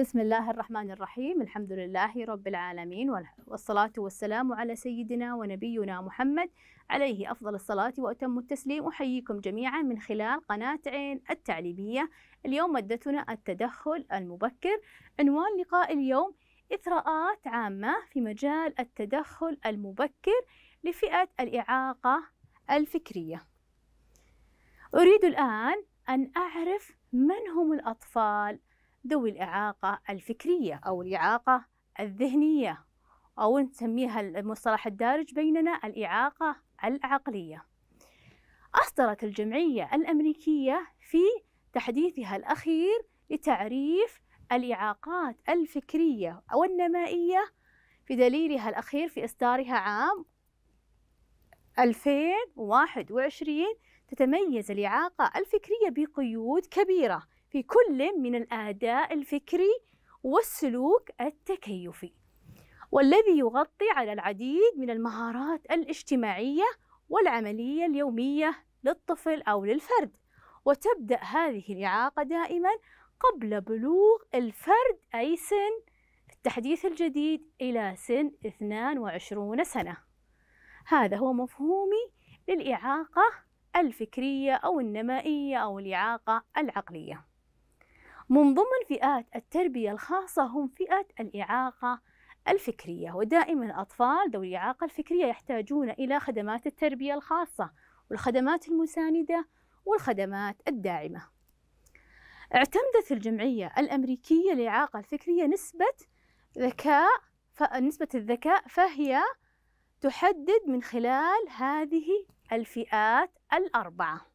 بسم الله الرحمن الرحيم الحمد لله رب العالمين والصلاة والسلام على سيدنا ونبينا محمد عليه أفضل الصلاة وأتم التسليم أحييكم جميعا من خلال قناة عين التعليمية اليوم مادتنا التدخل المبكر عنوان لقاء اليوم إثراءات عامة في مجال التدخل المبكر لفئة الإعاقة الفكرية أريد الآن أن أعرف من هم الأطفال ذوي الإعاقة الفكرية أو الإعاقة الذهنية أو نسميها المصطلح الدارج بيننا الإعاقة العقلية أصدرت الجمعية الأمريكية في تحديثها الأخير لتعريف الإعاقات الفكرية أو النمائية في دليلها الأخير في إصدارها عام 2021 تتميز الإعاقة الفكرية بقيود كبيرة في كل من الأداء الفكري والسلوك التكيفي والذي يغطي على العديد من المهارات الاجتماعية والعملية اليومية للطفل أو للفرد وتبدأ هذه الإعاقة دائما قبل بلوغ الفرد أي سن التحديث الجديد إلى سن 22 سنة هذا هو مفهومي للإعاقة الفكرية أو النمائية أو الإعاقة العقلية من ضمن فئات التربية الخاصة هم فئة الإعاقة الفكرية ودائما الأطفال ذوي الإعاقة الفكرية يحتاجون إلى خدمات التربية الخاصة والخدمات المساندة والخدمات الداعمة اعتمدت الجمعية الأمريكية للإعاقة الفكرية نسبة ذكاء نسبة الذكاء فهي تحدد من خلال هذه الفئات الأربعة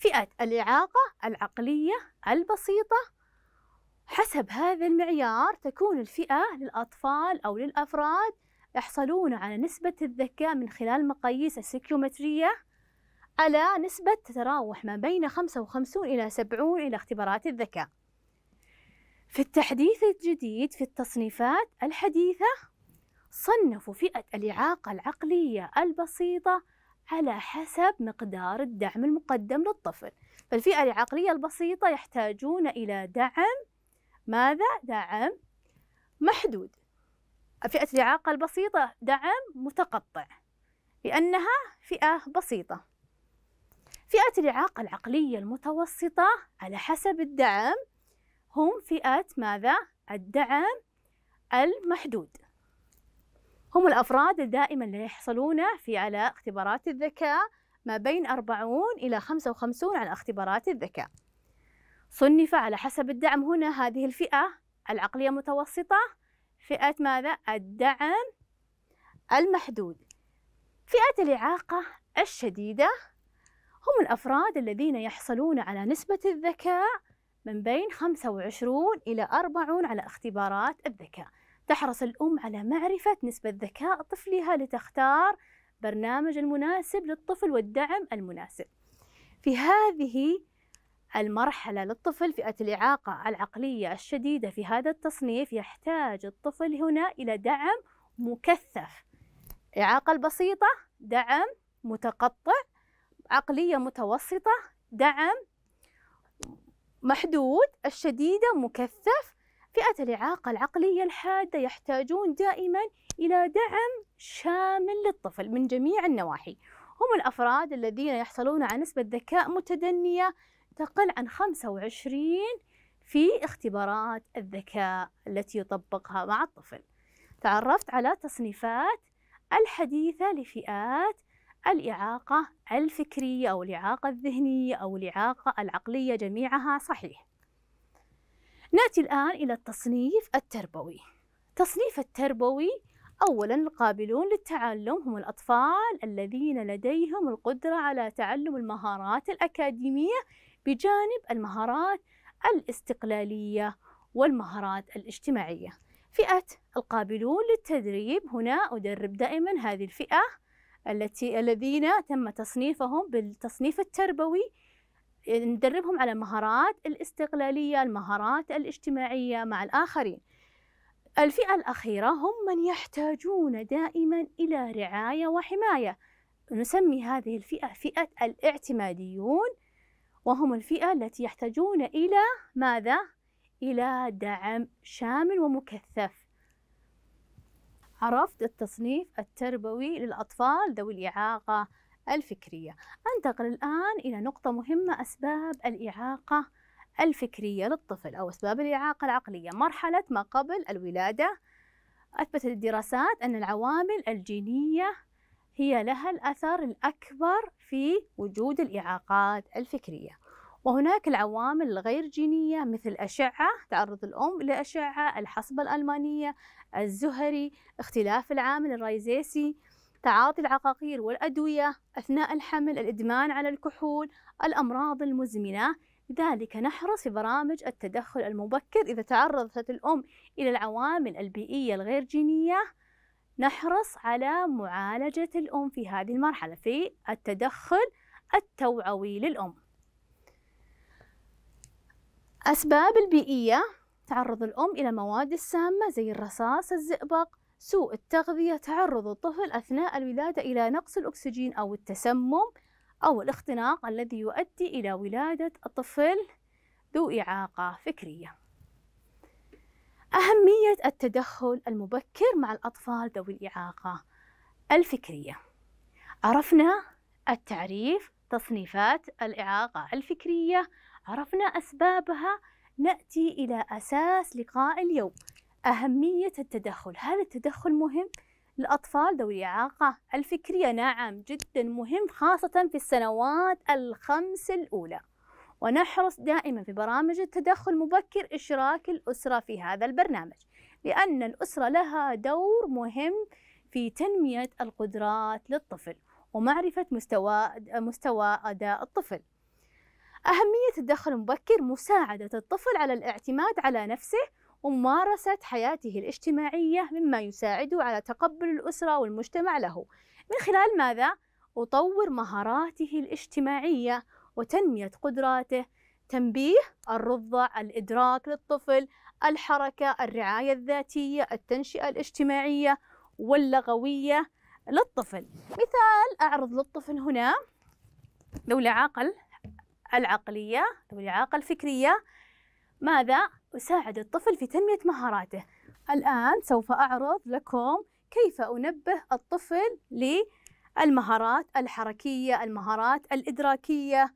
فئة الإعاقة العقلية البسيطة حسب هذا المعيار تكون الفئة للأطفال أو للأفراد يحصلون على نسبة الذكاء من خلال مقاييس السيكيومترية على نسبة تتراوح ما بين 55 إلى 70 إلى اختبارات الذكاء في التحديث الجديد في التصنيفات الحديثة صنفوا فئة الإعاقة العقلية البسيطة على حسب مقدار الدعم المقدم للطفل فالفئة العقلية البسيطة يحتاجون إلى دعم ماذا؟ دعم محدود فئة الإعاقة البسيطة دعم متقطع لأنها فئة بسيطة فئة الإعاقة العقلية المتوسطة على حسب الدعم هم فئة ماذا؟ الدعم المحدود هم الأفراد دائما اللي يحصلون في على اختبارات الذكاء ما بين 40 إلى 55 على اختبارات الذكاء صنف على حسب الدعم هنا هذه الفئة العقلية متوسطة فئة ماذا؟ الدعم المحدود فئة الإعاقة الشديدة هم الأفراد الذين يحصلون على نسبة الذكاء من بين 25 إلى 40 على اختبارات الذكاء تحرص الأم على معرفة نسبة ذكاء طفلها لتختار برنامج المناسب للطفل والدعم المناسب في هذه المرحلة للطفل فئة الإعاقة العقلية الشديدة في هذا التصنيف يحتاج الطفل هنا إلى دعم مكثف إعاقة البسيطة دعم متقطع عقلية متوسطة دعم محدود الشديدة مكثف فئة الإعاقة العقلية الحادة يحتاجون دائما إلى دعم شامل للطفل من جميع النواحي هم الأفراد الذين يحصلون على نسبة ذكاء متدنية تقل عن 25 في اختبارات الذكاء التي يطبقها مع الطفل تعرفت على تصنيفات الحديثة لفئات الإعاقة الفكرية أو الإعاقة الذهنية أو الإعاقة العقلية جميعها صحيح نأتي الآن إلى التصنيف التربوي تصنيف التربوي أولا القابلون للتعلم هم الأطفال الذين لديهم القدرة على تعلم المهارات الأكاديمية بجانب المهارات الاستقلالية والمهارات الاجتماعية فئة القابلون للتدريب هنا أدرب دائما هذه الفئة التي الذين تم تصنيفهم بالتصنيف التربوي ندربهم على مهارات الاستقلالية المهارات الاجتماعية مع الآخرين الفئة الأخيرة هم من يحتاجون دائما إلى رعاية وحماية نسمي هذه الفئة فئة الاعتماديون وهم الفئة التي يحتاجون إلى ماذا؟ إلى دعم شامل ومكثف عرفت التصنيف التربوي للأطفال ذوي الإعاقة الفكرية أنتقل الآن إلى نقطة مهمة أسباب الإعاقة الفكرية للطفل أو أسباب الإعاقة العقلية مرحلة ما قبل الولادة أثبتت الدراسات أن العوامل الجينية هي لها الأثر الأكبر في وجود الإعاقات الفكرية وهناك العوامل الغير جينية مثل أشعة تعرض الأم لأشعة الحصبة الألمانية الزهري اختلاف العامل الرايزيسي تعاطي العقاقير والأدوية أثناء الحمل الإدمان على الكحول الأمراض المزمنة لذلك نحرص في برامج التدخل المبكر إذا تعرضت الأم إلى العوامل البيئية الغير جينية نحرص على معالجة الأم في هذه المرحلة في التدخل التوعوي للأم أسباب البيئية تعرض الأم إلى مواد السامة زي الرصاص الزئبق سوء التغذية تعرض الطفل أثناء الولادة إلى نقص الأكسجين أو التسمم أو الاختناق الذي يؤدي إلى ولادة طفل ذو إعاقة فكرية أهمية التدخل المبكر مع الأطفال ذوي الإعاقة الفكرية عرفنا التعريف تصنيفات الإعاقة الفكرية عرفنا أسبابها نأتي إلى أساس لقاء اليوم أهمية التدخل هل التدخل مهم؟ الأطفال ذوي الإعاقة الفكرية نعم جدا مهم خاصة في السنوات الخمس الأولى ونحرص دائما في برامج التدخل مبكر إشراك الأسرة في هذا البرنامج لأن الأسرة لها دور مهم في تنمية القدرات للطفل ومعرفة مستوى مستوى أداء الطفل أهمية التدخل المبكر مساعدة الطفل على الاعتماد على نفسه وممارسة حياته الاجتماعية مما يساعده على تقبل الأسرة والمجتمع له من خلال ماذا؟ أطور مهاراته الاجتماعية وتنمية قدراته تنبيه الرضع الإدراك للطفل الحركة الرعاية الذاتية التنشئة الاجتماعية واللغوية للطفل مثال أعرض للطفل هنا لو العقل العقلية لو الإعاقة الفكرية ماذا أساعد الطفل في تنمية مهاراته الآن سوف أعرض لكم كيف أنبه الطفل للمهارات الحركية المهارات الإدراكية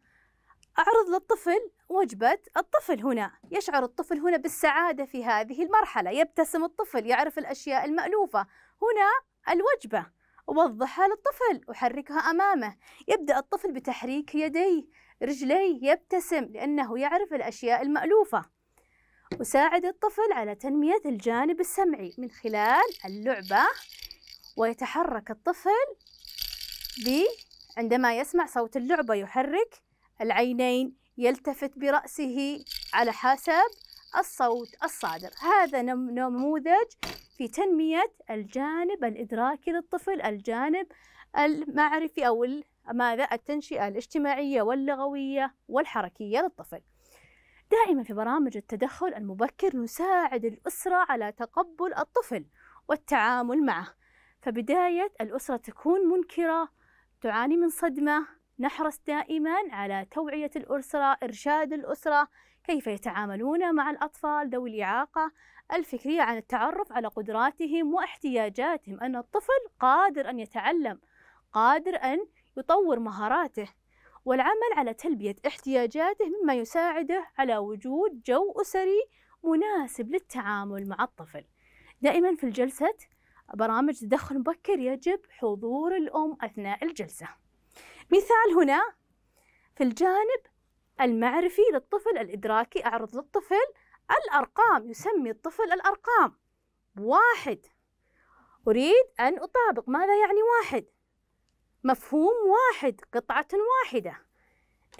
أعرض للطفل وجبة الطفل هنا يشعر الطفل هنا بالسعادة في هذه المرحلة يبتسم الطفل يعرف الأشياء المألوفة هنا الوجبة أوضحها للطفل أحركها أمامه يبدأ الطفل بتحريك يديه رجليه يبتسم لأنه يعرف الأشياء المألوفة أساعد الطفل على تنمية الجانب السمعي من خلال اللعبة ويتحرك الطفل ب عندما يسمع صوت اللعبة يحرك العينين يلتفت برأسه على حسب الصوت الصادر هذا نموذج في تنمية الجانب الإدراكي للطفل الجانب المعرفي أو ماذا التنشئة الاجتماعية واللغوية والحركية للطفل دائما في برامج التدخل المبكر نساعد الأسرة على تقبل الطفل والتعامل معه فبداية الأسرة تكون منكرة تعاني من صدمة نحرص دائما على توعية الأسرة إرشاد الأسرة كيف يتعاملون مع الأطفال ذوي الإعاقة الفكرية عن التعرف على قدراتهم واحتياجاتهم أن الطفل قادر أن يتعلم قادر أن يطور مهاراته والعمل على تلبية احتياجاته مما يساعده على وجود جو أسري مناسب للتعامل مع الطفل دائما في الجلسة برامج تدخل مبكر يجب حضور الأم أثناء الجلسة مثال هنا في الجانب المعرفي للطفل الإدراكي أعرض للطفل الأرقام يسمي الطفل الأرقام واحد أريد أن أطابق ماذا يعني واحد مفهوم واحد قطعة واحدة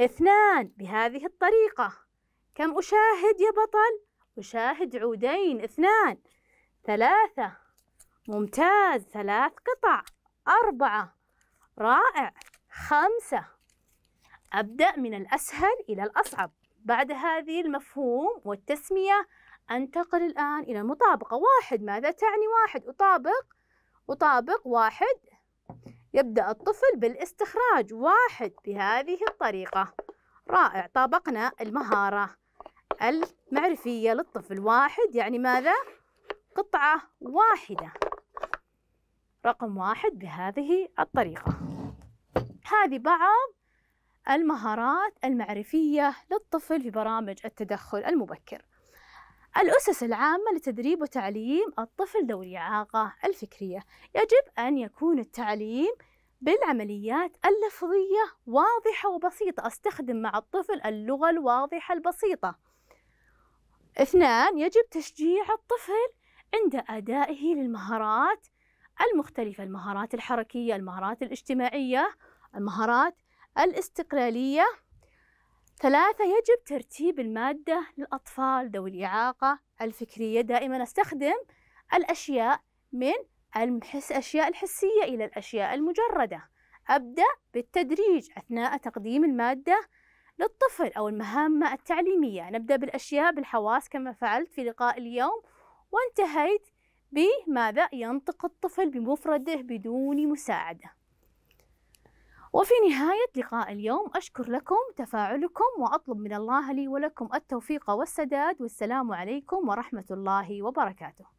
اثنان بهذه الطريقة كم أشاهد يا بطل؟ أشاهد عودين اثنان ثلاثة ممتاز ثلاث قطع أربعة رائع خمسة أبدأ من الأسهل إلى الأصعب بعد هذه المفهوم والتسمية أنتقل الآن إلى المطابقة واحد ماذا تعني واحد أطابق أطابق واحد يبدأ الطفل بالاستخراج واحد بهذه الطريقة رائع طابقنا المهارة المعرفية للطفل واحد يعني ماذا؟ قطعة واحدة رقم واحد بهذه الطريقة هذه بعض المهارات المعرفية للطفل في برامج التدخل المبكر الأسس العامة لتدريب وتعليم الطفل ذوي الإعاقة الفكرية يجب أن يكون التعليم بالعمليات اللفظية واضحة وبسيطة أستخدم مع الطفل اللغة الواضحة البسيطة اثنان يجب تشجيع الطفل عند أدائه للمهارات المختلفة المهارات الحركية المهارات الاجتماعية المهارات الاستقلالية ثلاثة يجب ترتيب المادة للأطفال ذوي الإعاقة الفكرية دائما أستخدم الأشياء من الأشياء الحسية إلى الأشياء المجردة أبدأ بالتدريج أثناء تقديم المادة للطفل أو المهمة التعليمية نبدأ بالأشياء بالحواس كما فعلت في لقاء اليوم وانتهيت بماذا ينطق الطفل بمفرده بدون مساعدة وفي نهاية لقاء اليوم أشكر لكم تفاعلكم وأطلب من الله لي ولكم التوفيق والسداد والسلام عليكم ورحمة الله وبركاته